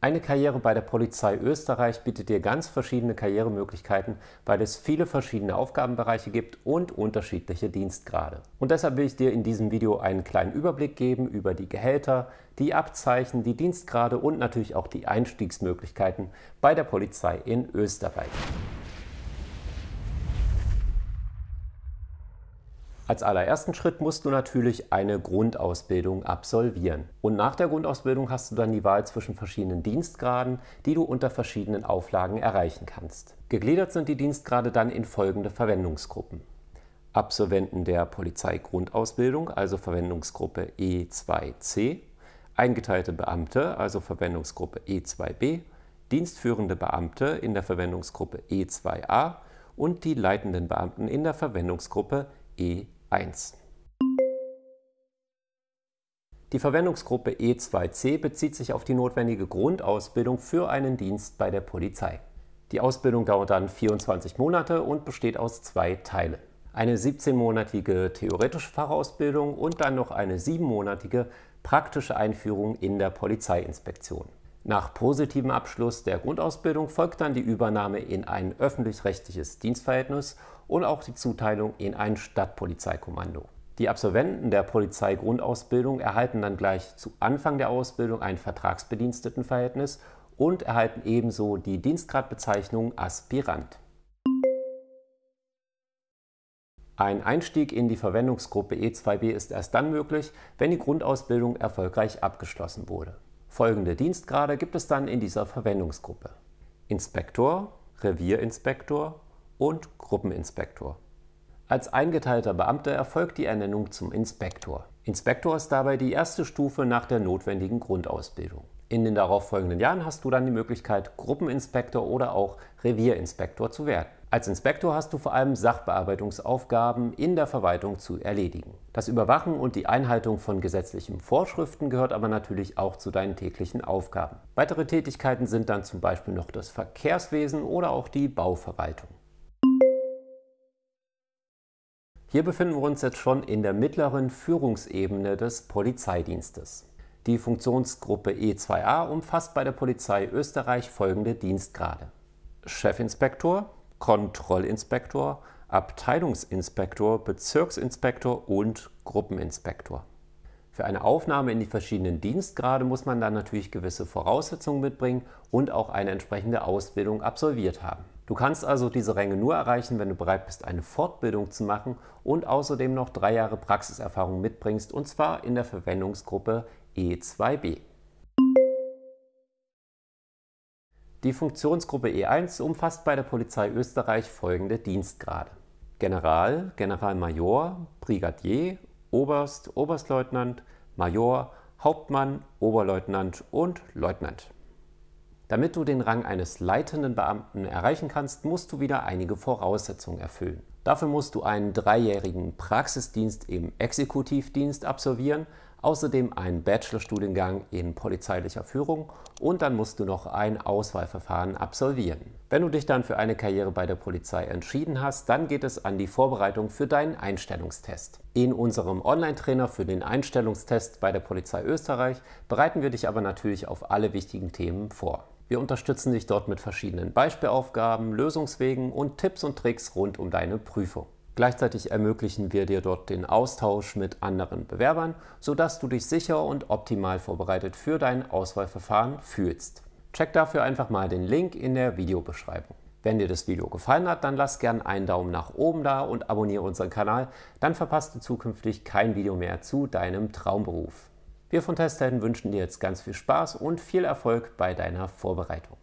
Eine Karriere bei der Polizei Österreich bietet dir ganz verschiedene Karrieremöglichkeiten, weil es viele verschiedene Aufgabenbereiche gibt und unterschiedliche Dienstgrade. Und deshalb will ich dir in diesem Video einen kleinen Überblick geben über die Gehälter, die Abzeichen, die Dienstgrade und natürlich auch die Einstiegsmöglichkeiten bei der Polizei in Österreich. Als allerersten Schritt musst du natürlich eine Grundausbildung absolvieren. Und nach der Grundausbildung hast du dann die Wahl zwischen verschiedenen Dienstgraden, die du unter verschiedenen Auflagen erreichen kannst. Gegliedert sind die Dienstgrade dann in folgende Verwendungsgruppen. Absolventen der Polizeigrundausbildung, also Verwendungsgruppe E2C, eingeteilte Beamte, also Verwendungsgruppe E2B, dienstführende Beamte in der Verwendungsgruppe E2a und die leitenden Beamten in der Verwendungsgruppe E2. 1. Die Verwendungsgruppe E2c bezieht sich auf die notwendige Grundausbildung für einen Dienst bei der Polizei. Die Ausbildung dauert dann 24 Monate und besteht aus zwei Teilen. Eine 17-monatige theoretische Fachausbildung und dann noch eine 7-monatige praktische Einführung in der Polizeiinspektion. Nach positivem Abschluss der Grundausbildung folgt dann die Übernahme in ein öffentlich-rechtliches Dienstverhältnis und auch die Zuteilung in ein Stadtpolizeikommando. Die Absolventen der Polizeigrundausbildung erhalten dann gleich zu Anfang der Ausbildung ein Vertragsbedienstetenverhältnis und erhalten ebenso die Dienstgradbezeichnung Aspirant. Ein Einstieg in die Verwendungsgruppe E2b ist erst dann möglich, wenn die Grundausbildung erfolgreich abgeschlossen wurde. Folgende Dienstgrade gibt es dann in dieser Verwendungsgruppe. Inspektor, Revierinspektor und Gruppeninspektor. Als eingeteilter Beamter erfolgt die Ernennung zum Inspektor. Inspektor ist dabei die erste Stufe nach der notwendigen Grundausbildung. In den darauffolgenden Jahren hast du dann die Möglichkeit, Gruppeninspektor oder auch Revierinspektor zu werden. Als Inspektor hast du vor allem Sachbearbeitungsaufgaben in der Verwaltung zu erledigen. Das Überwachen und die Einhaltung von gesetzlichen Vorschriften gehört aber natürlich auch zu deinen täglichen Aufgaben. Weitere Tätigkeiten sind dann zum Beispiel noch das Verkehrswesen oder auch die Bauverwaltung. Hier befinden wir uns jetzt schon in der mittleren Führungsebene des Polizeidienstes. Die Funktionsgruppe E2a umfasst bei der Polizei Österreich folgende Dienstgrade. Chefinspektor, Kontrollinspektor, Abteilungsinspektor, Bezirksinspektor und Gruppeninspektor. Für eine Aufnahme in die verschiedenen Dienstgrade muss man dann natürlich gewisse Voraussetzungen mitbringen und auch eine entsprechende Ausbildung absolviert haben. Du kannst also diese Ränge nur erreichen, wenn du bereit bist, eine Fortbildung zu machen und außerdem noch drei Jahre Praxiserfahrung mitbringst, und zwar in der Verwendungsgruppe E2b. Die Funktionsgruppe E1 umfasst bei der Polizei Österreich folgende Dienstgrade. General, Generalmajor, Brigadier, Oberst, Oberstleutnant, Major, Hauptmann, Oberleutnant und Leutnant. Damit du den Rang eines leitenden Beamten erreichen kannst, musst du wieder einige Voraussetzungen erfüllen. Dafür musst du einen dreijährigen Praxisdienst im Exekutivdienst absolvieren, außerdem einen Bachelorstudiengang in polizeilicher Führung und dann musst du noch ein Auswahlverfahren absolvieren. Wenn du dich dann für eine Karriere bei der Polizei entschieden hast, dann geht es an die Vorbereitung für deinen Einstellungstest. In unserem Online-Trainer für den Einstellungstest bei der Polizei Österreich bereiten wir dich aber natürlich auf alle wichtigen Themen vor. Wir unterstützen dich dort mit verschiedenen Beispielaufgaben, Lösungswegen und Tipps und Tricks rund um deine Prüfung. Gleichzeitig ermöglichen wir dir dort den Austausch mit anderen Bewerbern, sodass du dich sicher und optimal vorbereitet für dein Auswahlverfahren fühlst. Check dafür einfach mal den Link in der Videobeschreibung. Wenn dir das Video gefallen hat, dann lass gern einen Daumen nach oben da und abonniere unseren Kanal, dann verpasst du zukünftig kein Video mehr zu deinem Traumberuf. Wir von Testhelden wünschen dir jetzt ganz viel Spaß und viel Erfolg bei deiner Vorbereitung.